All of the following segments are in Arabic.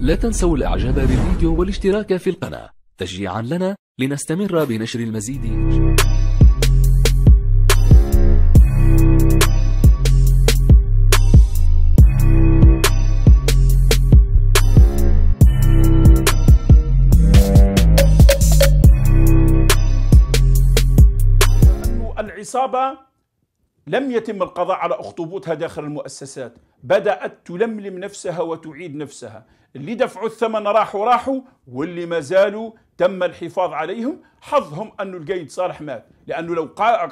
لا تنسوا الإعجاب بالفيديو والاشتراك في القناة تشجيعا لنا لنستمر بنشر المزيد العصابة لم يتم القضاء على أخطبوطها داخل المؤسسات بدأت تلملم نفسها وتعيد نفسها اللي دفعوا الثمن راحوا راحوا واللي ما زالوا تم الحفاظ عليهم حظهم أن القيد صالح مات لأنه لو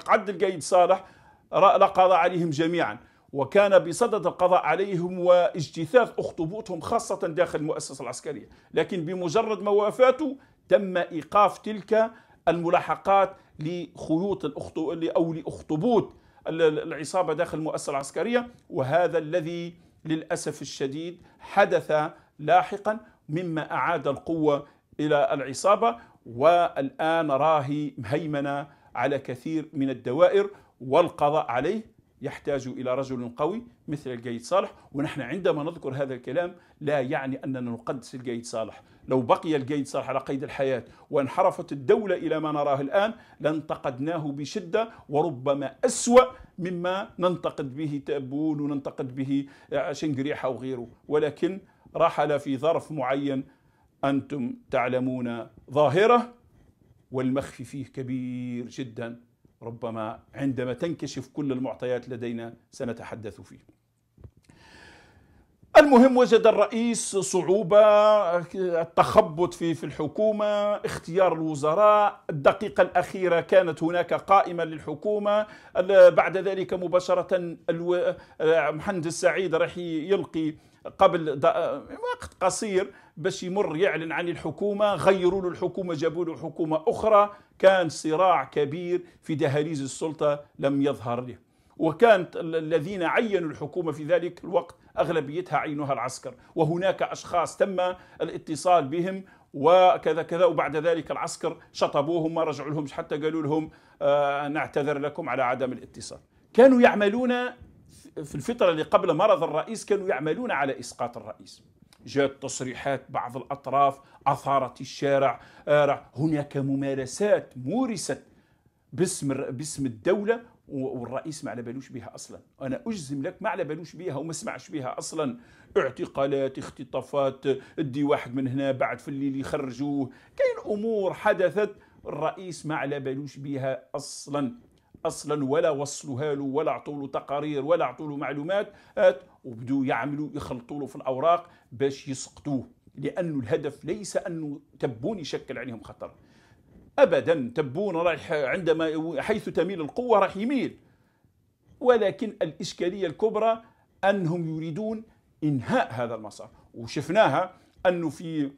قعد القيد صالح لقضى عليهم جميعا وكان بصدد القضاء عليهم واجتثاث أخطبوطهم خاصة داخل المؤسسة العسكرية لكن بمجرد ما وفاته تم إيقاف تلك الملاحقات لخيوط الأخطو... أو لأخطبوط العصابه داخل المؤسسه العسكريه وهذا الذي للاسف الشديد حدث لاحقا مما اعاد القوه الى العصابه والان راهي مهيمنه على كثير من الدوائر والقضاء عليه يحتاج الى رجل قوي مثل القيد صالح ونحن عندما نذكر هذا الكلام لا يعني اننا نقدس القيد صالح لو بقي الجيد صالح على قيد الحياة وانحرفت الدولة إلى ما نراه الآن لانتقدناه بشدة وربما أسوأ مما ننتقد به تأبون وننتقد به آه، شنقريحة وغيره ولكن رحل في ظرف معين أنتم تعلمون ظاهرة والمخفي فيه كبير جدا ربما عندما تنكشف كل المعطيات لدينا سنتحدث فيه المهم وجد الرئيس صعوبة التخبط في في الحكومة اختيار الوزراء الدقيقة الأخيرة كانت هناك قائمة للحكومة بعد ذلك مباشرة مهندس سعيد راح يلقي قبل وقت قصير باش يمر يعلن عن الحكومة غيروا له الحكومة جابوا له حكومة أخرى كان صراع كبير في دهاليز السلطة لم يظهر له وكانت الذين عينوا الحكومة في ذلك الوقت أغلبيتها عينها العسكر وهناك أشخاص تم الاتصال بهم وكذا كذا وبعد ذلك العسكر شطبوهم ما رجعوا لهم حتى قالوا لهم آه، نعتذر لكم على عدم الاتصال كانوا يعملون في الفترة اللي قبل مرض الرئيس كانوا يعملون على إسقاط الرئيس جاءت تصريحات بعض الأطراف أثارت الشارع آه، هناك ممارسات مورست باسم باسم الدولة والرئيس ما على بالوش بها اصلا انا اجزم لك ما على بالوش بها وما سمعش بها اصلا اعتقالات اختطافات ادي واحد من هنا بعد في الليل يخرجوه كاين امور حدثت الرئيس ما على بالوش بها اصلا اصلا ولا وصلوها له ولا عطوا له تقارير ولا عطوا له معلومات وبدوا يعملوا يخلطوا له في الاوراق باش يسقطوه لانه الهدف ليس انه تبون يشكل عليهم خطر ابدا تبون راح عندما حيث تميل القوه راح يميل ولكن الاشكاليه الكبرى انهم يريدون انهاء هذا المسار وشفناها انه في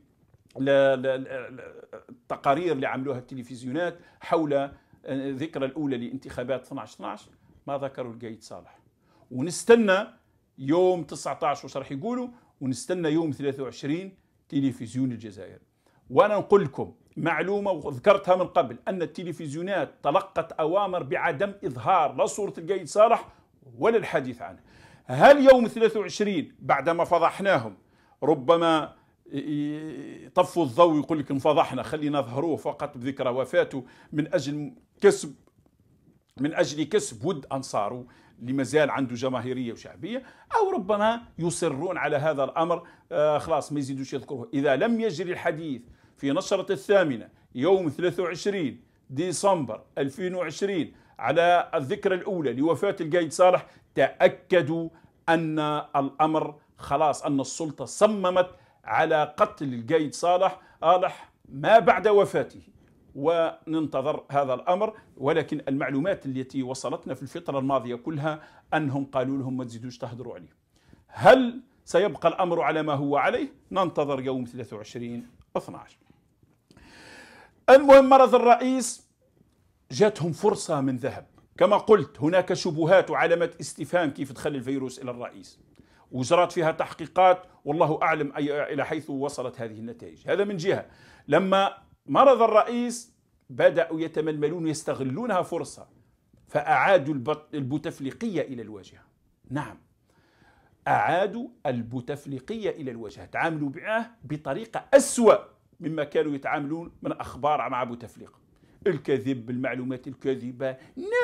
التقارير اللي عملوها التلفزيونات حول آه، ذكرى الاولى لانتخابات 12 12 ما ذكروا القايد صالح ونستنى يوم 19 واش راح يقولوا ونستنى يوم 23 تلفزيون الجزائر وأنا نقول لكم معلومة وذكرتها من قبل أن التلفزيونات تلقت أوامر بعدم إظهار لا صورة القايد صالح ولا الحديث عنه هل يوم 23 بعدما فضحناهم ربما طفوا الضوء يقول لك انفضحنا خلينا نظهروه فقط بذكرى وفاته من أجل كسب من أجل كسب ود أنصاره اللي مازال عنده جماهيريه وشعبيه او ربما يصرون على هذا الامر آه خلاص ما يزيدوش يذكروه اذا لم يجري الحديث في نشرة الثامنة يوم 23 ديسمبر 2020 على الذكرى الأولى لوفاة القايد صالح تأكدوا أن الأمر خلاص أن السلطة صممت على قتل القايد صالح صالح آه، ما بعد وفاته وننتظر هذا الامر ولكن المعلومات التي وصلتنا في الفتره الماضيه كلها انهم قالوا لهم ما تزيدوش تهضروا عليه. هل سيبقى الامر على ما هو عليه؟ ننتظر يوم 23 12. المهم مرض الرئيس جاتهم فرصه من ذهب. كما قلت هناك شبهات وعلامات استفهام كيف دخل الفيروس الى الرئيس. وجرات فيها تحقيقات والله اعلم الى حيث وصلت هذه النتائج هذا من جهه لما مرض الرئيس بدأوا يتململون يستغلونها فرصة فأعادوا البوتفليقية إلى الواجهة نعم أعادوا البوتفليقية إلى الواجهة تعاملوا معه بطريقة أسوأ مما كانوا يتعاملون من أخبار مع بوتفليقة الكذب بالمعلومات الكاذبة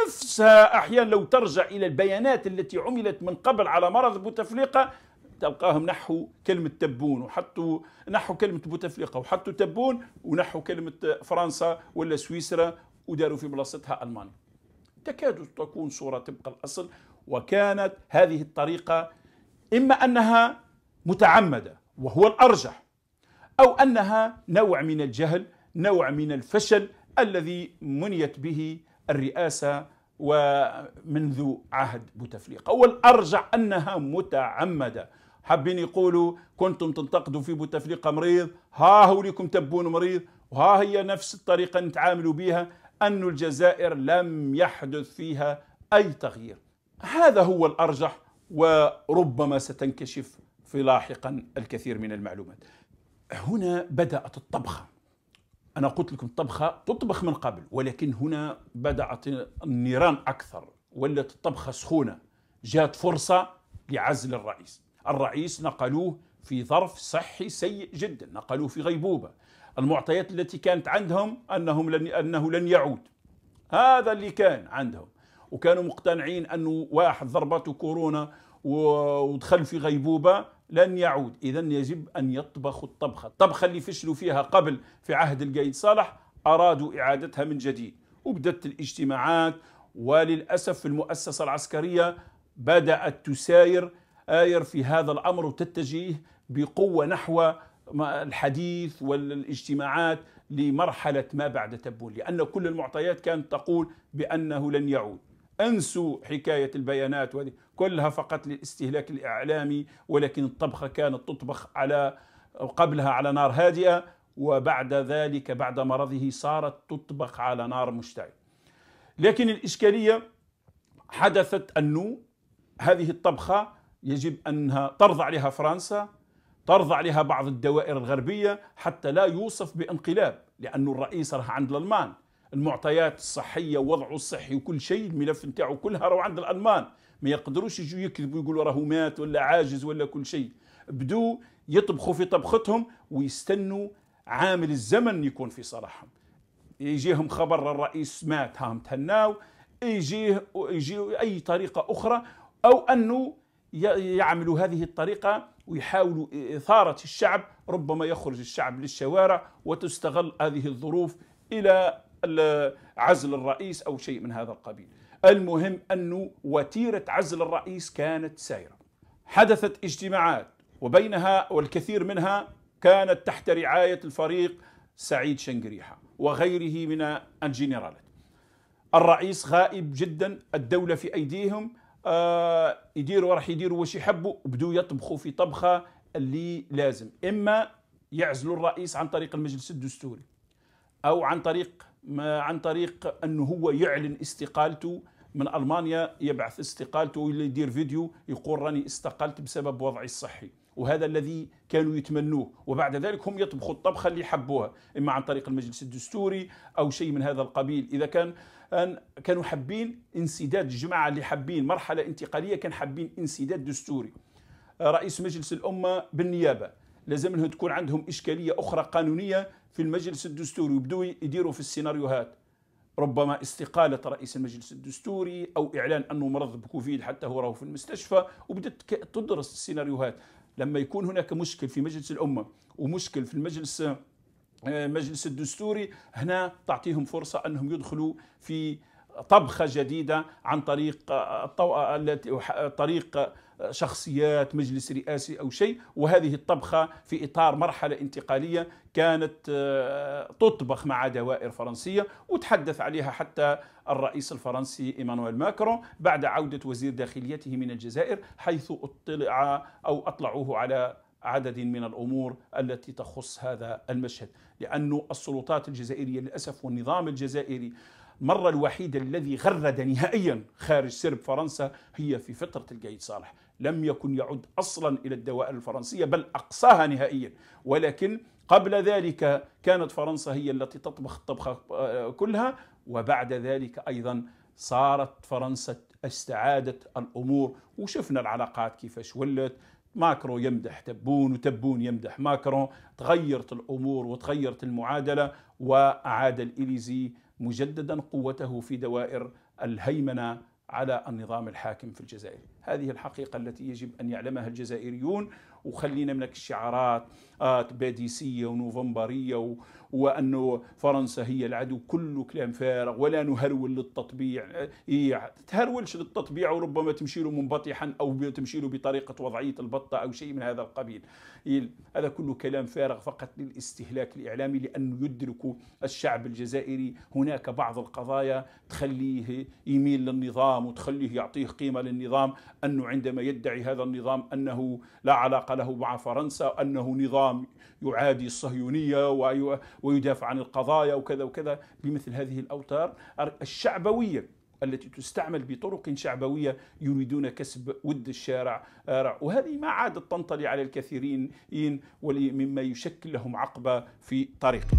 نفسها أحيانا لو ترجع إلى البيانات التي عملت من قبل على مرض بوتفليقة تلقاهم نحوا كلمة تبون وحطوا نحوا كلمة بوتفليقة وحطوا تبون ونحوا كلمة فرنسا ولا سويسرا وداروا في بلاصتها ألمانيا تكاد تكون صورة تبقى الأصل وكانت هذه الطريقة إما أنها متعمدة وهو الأرجح أو أنها نوع من الجهل نوع من الفشل الذي منيت به الرئاسة ومنذ عهد بوتفليقة والأرجح أنها متعمدة حابين يقولوا كنتم تنتقدوا في بوتفليقه مريض ها هو لكم تبون مريض وها هي نفس الطريقه نتعاملوا بها أن الجزائر لم يحدث فيها أي تغيير هذا هو الأرجح وربما ستنكشف في لاحقا الكثير من المعلومات هنا بدأت الطبخة أنا قلت لكم الطبخة تطبخ من قبل ولكن هنا بدأت النيران أكثر ولت الطبخة سخونة جاءت فرصة لعزل الرئيس الرئيس نقلوه في ظرف صحي سيء جدا نقلوه في غيبوبة المعطيات التي كانت عندهم أنهم لن أنه لن يعود هذا اللي كان عندهم وكانوا مقتنعين أنه واحد ضربته كورونا ودخل في غيبوبة لن يعود إذا يجب أن يطبخوا الطبخة الطبخة اللي فشلوا فيها قبل في عهد القايد صالح أرادوا إعادتها من جديد وبدت الاجتماعات وللأسف المؤسسة العسكرية بدأت تساير آير في هذا الأمر وتتجه بقوة نحو الحديث والاجتماعات لمرحلة ما بعد تبون لأن كل المعطيات كانت تقول بأنه لن يعود أنسوا حكاية البيانات وهذه كلها فقط للاستهلاك الإعلامي ولكن الطبخة كانت تطبخ على قبلها على نار هادئة وبعد ذلك بعد مرضه صارت تطبخ على نار مشتعلة لكن الإشكالية حدثت أنه هذه الطبخة يجب أنها ترضى عليها فرنسا ترضى عليها بعض الدوائر الغربية حتى لا يوصف بانقلاب لأن الرئيس راه عند الألمان المعطيات الصحية وضعه الصحي وكل شيء الملف نتاعه كلها راه عند الألمان ما يقدروش يجوا يكذبوا يقولوا راهو مات ولا عاجز ولا كل شيء بدو يطبخوا في طبختهم ويستنوا عامل الزمن يكون في صالحهم يجيهم خبر الرئيس مات هام تهناو يجيه يجي اي طريقه اخرى او انه يعملوا هذه الطريقة ويحاولوا إثارة الشعب ربما يخرج الشعب للشوارع وتستغل هذه الظروف إلى عزل الرئيس أو شيء من هذا القبيل المهم أن وتيرة عزل الرئيس كانت سائرة حدثت اجتماعات وبينها والكثير منها كانت تحت رعاية الفريق سعيد شنقريحة وغيره من الجنرالات الرئيس غائب جدا الدولة في أيديهم آه يديروا راح يديروا واش يحبوا وبدوا يطبخوا في طبخه اللي لازم اما يعزلوا الرئيس عن طريق المجلس الدستوري او عن طريق ما عن طريق انه هو يعلن استقالته من المانيا يبعث استقالته ولا يدير فيديو يقول راني استقلت بسبب وضعي الصحي وهذا الذي كانوا يتمنوه وبعد ذلك هم يطبخوا الطبخه اللي حبوها اما عن طريق المجلس الدستوري او شيء من هذا القبيل اذا كان كانوا حابين انسداد الجماعه اللي حابين مرحله انتقاليه كان حابين انسداد دستوري رئيس مجلس الامه بالنيابه لازم انه تكون عندهم اشكاليه اخرى قانونيه في المجلس الدستوري وبدوا يديروا في السيناريوهات ربما استقالة رئيس المجلس الدستوري أو إعلان أنه مرض بكوفيد حتى هو راهو في المستشفى وبدت تدرس السيناريوهات لما يكون هناك مشكل في مجلس الأمة ومشكل في المجلس آه، مجلس الدستوري هنا تعطيهم فرصة أنهم يدخلوا في طبخة جديدة عن طريق التي طريق شخصيات مجلس رئاسي أو شيء وهذه الطبخة في إطار مرحلة انتقالية كانت آه، تطبخ مع دوائر فرنسية وتحدث عليها حتى الرئيس الفرنسي إيمانويل ماكرون بعد عودة وزير داخليته من الجزائر حيث اطلع أو أطلعوه على عدد من الامور التي تخص هذا المشهد، لأن السلطات الجزائريه للاسف والنظام الجزائري المرة الوحيدة الذي غرد نهائيا خارج سرب فرنسا هي في فترة القايد صالح لم يكن يعد أصلا إلى الدوائر الفرنسية بل أقصاها نهائيا ولكن قبل ذلك كانت فرنسا هي التي تطبخ الطبخة آه، كلها وبعد ذلك أيضا صارت فرنسا استعادت الأمور وشفنا العلاقات كيفاش ولت ماكرو يمدح تبون وتبون يمدح ماكرون تغيرت الأمور وتغيرت المعادلة وأعاد الإليزي مجددا قوته في دوائر الهيمنه على النظام الحاكم في الجزائر هذه الحقيقة التي يجب أن يعلمها الجزائريون وخلينا من الشعارات آه باديسية ونوفمبرية وأن وأنه فرنسا هي العدو كله كلام فارغ ولا نهرول للتطبيع إيه تهرولش للتطبيع وربما تمشي له منبطحا أو تمشي له بطريقة وضعية البطة أو شيء من هذا القبيل إيه هذا كله كلام فارغ فقط للاستهلاك الإعلامي لأنه يدرك الشعب الجزائري هناك بعض القضايا تخليه يميل للنظام وتخليه يعطيه قيمة للنظام أنه عندما يدعي هذا النظام أنه لا علاقة له مع فرنسا أنه نظام يعادي الصهيونية ويدافع عن القضايا وكذا وكذا بمثل هذه الأوتار الشعبوية التي تستعمل بطرق شعبويه يريدون كسب ود الشارع وهذه ما عادت تنطلي على الكثيرين مما يشكل لهم عقبه في طريقهم